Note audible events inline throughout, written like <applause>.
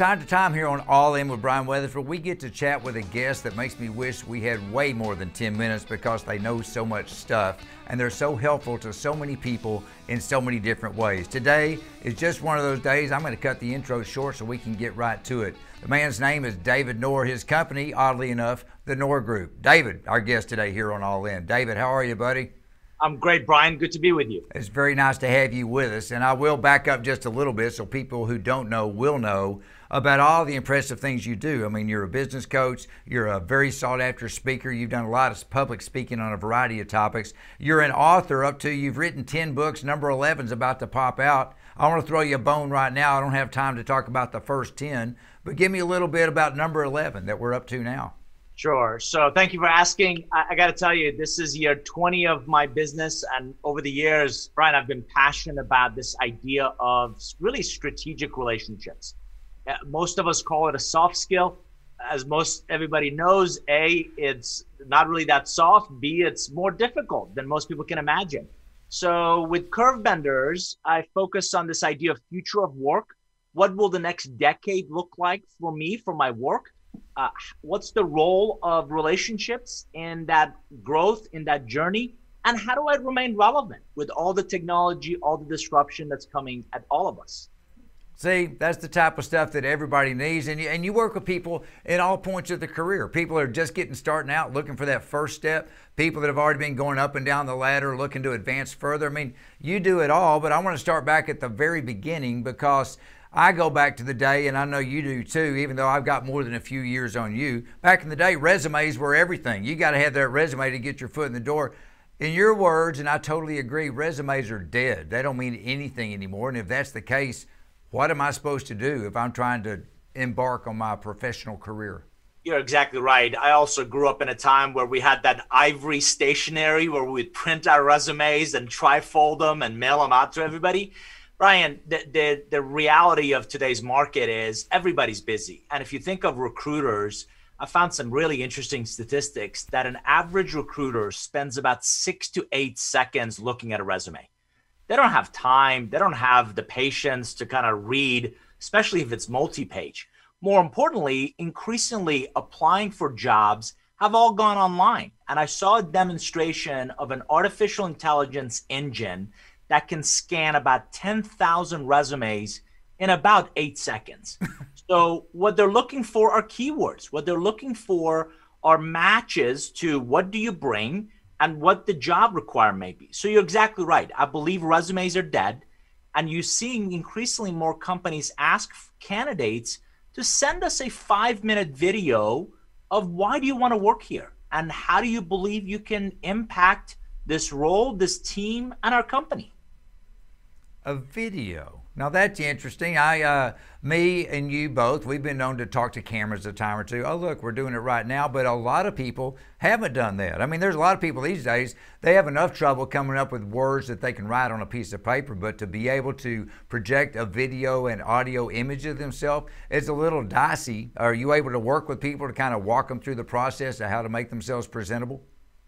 time to time here on All In with Brian Weatherford, we get to chat with a guest that makes me wish we had way more than 10 minutes because they know so much stuff and they're so helpful to so many people in so many different ways. Today is just one of those days. I'm going to cut the intro short so we can get right to it. The man's name is David Knorr. His company, oddly enough, the Knorr Group. David, our guest today here on All In. David, how are you, buddy? I'm great, Brian. Good to be with you. It's very nice to have you with us. And I will back up just a little bit so people who don't know will know about all the impressive things you do. I mean, you're a business coach, you're a very sought after speaker, you've done a lot of public speaking on a variety of topics. You're an author up to, you've written 10 books, number is about to pop out. I want to throw you a bone right now. I don't have time to talk about the first 10, but give me a little bit about number 11 that we're up to now. Sure. So thank you for asking. I, I got to tell you, this is year 20 of my business. And over the years, Brian, I've been passionate about this idea of really strategic relationships. Uh, most of us call it a soft skill. As most everybody knows, A, it's not really that soft. B, it's more difficult than most people can imagine. So with Curve Benders, I focus on this idea of future of work. What will the next decade look like for me, for my work? uh, what's the role of relationships in that growth in that journey and how do i remain relevant with all the technology all the disruption that's coming at all of us See, that's the type of stuff that everybody needs. And you, and you work with people at all points of the career. People are just getting starting out looking for that first step. People that have already been going up and down the ladder looking to advance further. I mean, you do it all, but I want to start back at the very beginning because I go back to the day, and I know you do too, even though I've got more than a few years on you. Back in the day, resumes were everything. You got to have that resume to get your foot in the door. In your words, and I totally agree, resumes are dead. They don't mean anything anymore. And if that's the case, what am I supposed to do if I'm trying to embark on my professional career? You're exactly right. I also grew up in a time where we had that ivory stationery where we would print our resumes and trifold them and mail them out to everybody. Brian, the, the, the reality of today's market is everybody's busy. And if you think of recruiters, I found some really interesting statistics that an average recruiter spends about six to eight seconds looking at a resume. They don't have time, they don't have the patience to kind of read, especially if it's multi page. More importantly, increasingly applying for jobs have all gone online. And I saw a demonstration of an artificial intelligence engine that can scan about 10,000 resumes in about eight seconds. <laughs> so, what they're looking for are keywords. What they're looking for are matches to what do you bring and what the job requirement may be. So, you're exactly right. I believe resumes are dead. And you're seeing increasingly more companies ask candidates to send us a five minute video of why do you want to work here and how do you believe you can impact this role, this team, and our company a video. Now that's interesting. I, uh, me and you both, we've been known to talk to cameras a time or two. Oh, look, we're doing it right now. But a lot of people haven't done that. I mean, there's a lot of people these days, they have enough trouble coming up with words that they can write on a piece of paper. But to be able to project a video and audio image of themselves, it's a little dicey. Are you able to work with people to kind of walk them through the process of how to make themselves presentable?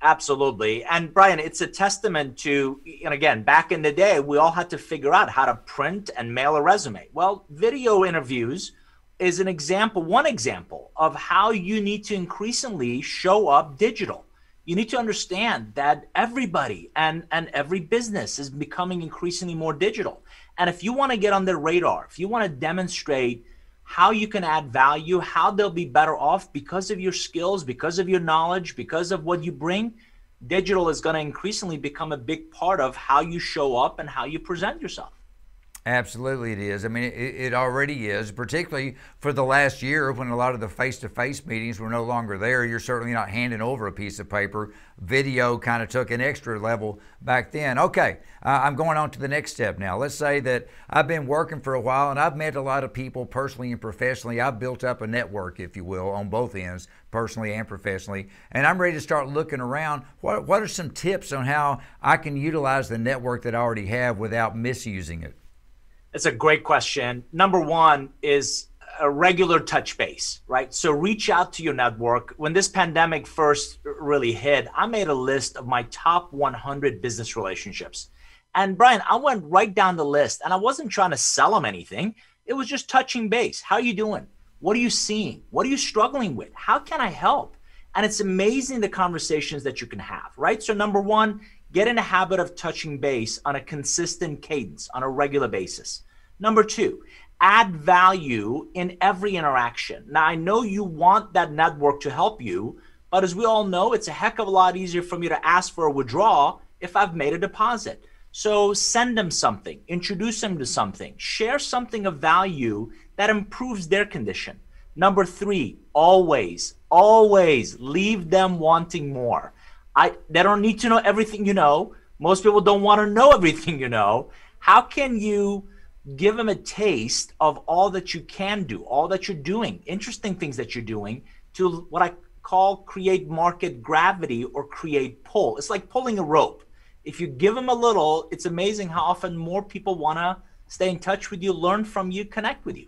Absolutely. And Brian, it's a testament to, and again, back in the day, we all had to figure out how to print and mail a resume. Well, video interviews is an example, one example of how you need to increasingly show up digital. You need to understand that everybody and, and every business is becoming increasingly more digital. And if you want to get on their radar, if you want to demonstrate how you can add value, how they'll be better off because of your skills, because of your knowledge, because of what you bring, digital is going to increasingly become a big part of how you show up and how you present yourself. Absolutely, it is. I mean, it, it, already is, particularly for the last year when a lot of the face to face meetings were no longer there. You're certainly not handing over a piece of paper. Video kind of took an extra level back then. Okay, uh, I'm going on to the next step now. Let's say that I've been working for a while and I've met a lot of people personally and professionally. I've built up a network, if you will, on both ends, personally and professionally. And I'm ready to start looking around. What, what are some tips on how I can utilize the network that I already have without misusing it? It's a great question. Number one is a regular touch base, right? So reach out to your network. When this pandemic first really hit, I made a list of my top 100 business relationships. And Brian, I went right down the list and I wasn't trying to sell them anything. It was just touching base. How are you doing? What are you seeing? What are you struggling with? How can I help? And it's amazing the conversations that you can have, right? So, number one, get in a habit of touching base on a consistent cadence on a regular basis. Number two, add value in every interaction. Now, I know you want that network to help you, but as we all know, it's a heck of a lot easier for me to ask for a withdrawal if I've made a deposit. So send them something, introduce them to something, share something of value that improves their condition. Number three, always, always leave them wanting more. I, they don't need to know everything you know. Most people don't want to know <laughs> everything you know. How can you? give them a taste of all that you can do, all that you're doing, interesting things that you're doing to what I call create market gravity or create pull. It's like pulling a rope. If you give them a little, it's amazing how often more people want to stay in touch with you, learn from you, connect with you.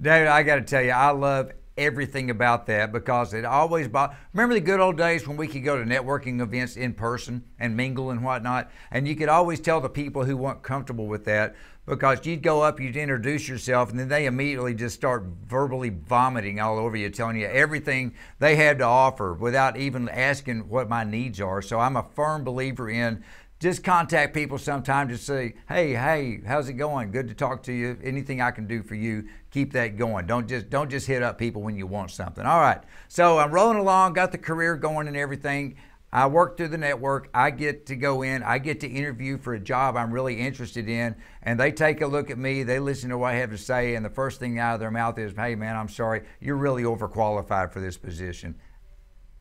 David, I got to tell you, I love everything about that because it always bought. Remember the good old days when we could go to networking events in person and mingle and whatnot? And you could always tell the people who weren't comfortable with that because you'd go up, you'd introduce yourself, and then they immediately just start verbally vomiting all over you, telling you everything they had to offer without even asking what my needs are. So I'm a firm believer in just contact people sometimes to say, hey, hey, how's it going? Good to talk to you. Anything I can do for you, keep that going. Don't just don't just hit up people when you want something. All right. So I'm rolling along, got the career going and everything. I work through the network. I get to go in. I get to interview for a job I'm really interested in. And they take a look at me. They listen to what I have to say. And the first thing out of their mouth is, hey, man, I'm sorry. You're really overqualified for this position.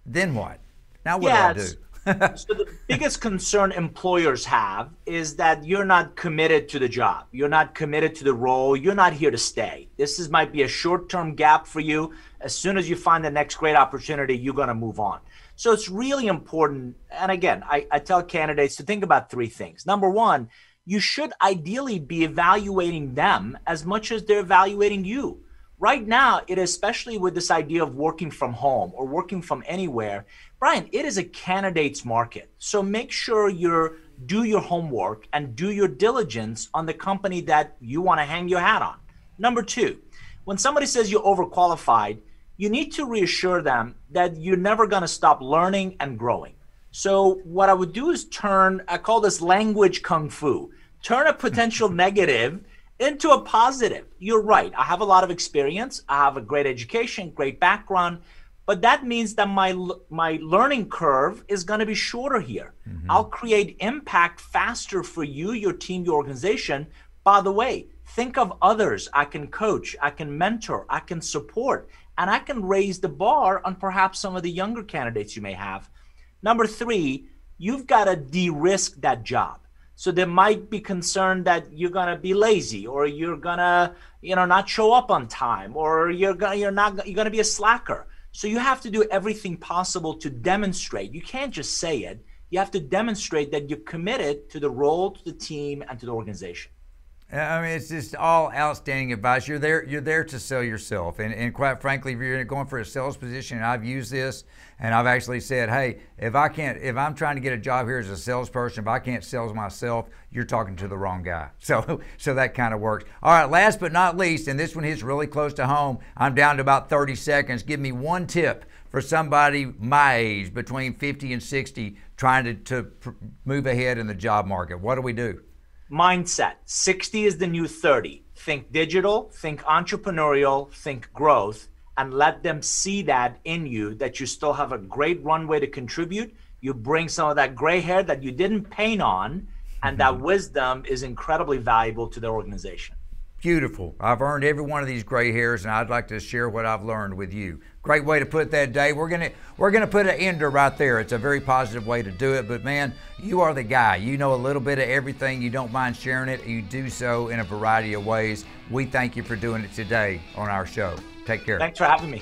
Then what? Now, what yeah, do I do? <laughs> so the biggest concern employers have is that you're not committed to the job. You're not committed to the role. You're not here to stay. This is might be a short-term gap for you. As soon as you find the next great opportunity, you're going to move on. So it's really important. And again, I, I tell candidates to think about three things. Number one, you should ideally be evaluating them as much as they're evaluating you right now it especially with this idea of working from home or working from anywhere brian it is a candidates market so make sure you're do your homework and do your diligence on the company that you want to hang your hat on number two when somebody says you're overqualified you need to reassure them that you're never going to stop learning and growing so what i would do is turn i call this language kung fu turn a potential <laughs> negative into a positive. You're right. I have a lot of experience. I have a great education, great background, but that means that my my learning curve is going to be shorter here. Mm-hmm. I'll create impact faster for you, your team, your organization. By the way, think of others I can coach, I can mentor, I can support, and I can raise the bar on perhaps some of the younger candidates you may have. Number 3, you've got to de-risk that job. So they might be concerned that you're gonna be lazy, or you're gonna, you know, not show up on time, or you're gonna, you're not, you're gonna be a slacker. So you have to do everything possible to demonstrate. You can't just say it. You have to demonstrate that you're committed to the role, to the team, and to the organization. I mean, it's just all outstanding advice. You're there. You're there to sell yourself, and, and quite frankly, if you're going for a sales position, and I've used this, and I've actually said, hey, if I can't, if I'm trying to get a job here as a salesperson, if I can't sell myself, you're talking to the wrong guy. <laughs> So, so that kind of works. All right. Last but not least, and this one hits really close to home. I'm down to about 30 seconds. Give me one tip for somebody my age, between 50 and 60, trying to, to move ahead in the job market. What do we do? mindset 60 is the new 30 think digital think entrepreneurial think growth and let them see that in you that you still have a great runway to contribute you bring some of that gray hair that you didn't paint on and mm-hmm. that wisdom is incredibly valuable to their organization Beautiful. I've earned every one of these gray hairs, and I'd like to share what I've learned with you. Great way to put that day. We're gonna we're gonna put an ender right there. It's a very positive way to do it. But man, you are the guy. You know a little bit of everything. You don't mind sharing it. You do so in a variety of ways. We thank you for doing it today on our show. Take care. Thanks for having me.